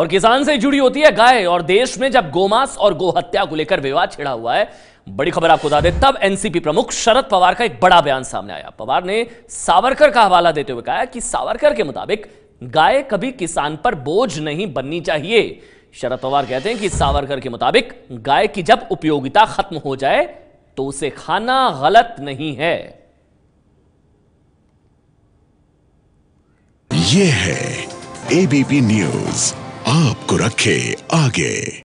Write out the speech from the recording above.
और किसान से जुड़ी होती है गाय और देश में जब गोमांस और गोहत्या को लेकर विवाद छिड़ा हुआ है बड़ी खबर आपको बता दें तब एनसीपी प्रमुख शरद पवार का एक बड़ा बयान सामने आया पवार ने सावरकर का हवाला देते हुए कहा कि सावरकर के मुताबिक गाय कभी किसान पर बोझ नहीं बननी चाहिए शरद पवार कहते हैं कि सावरकर के मुताबिक गाय की जब उपयोगिता खत्म हो जाए तो उसे खाना गलत नहीं है यह है एबीपी न्यूज आपको रखे आगे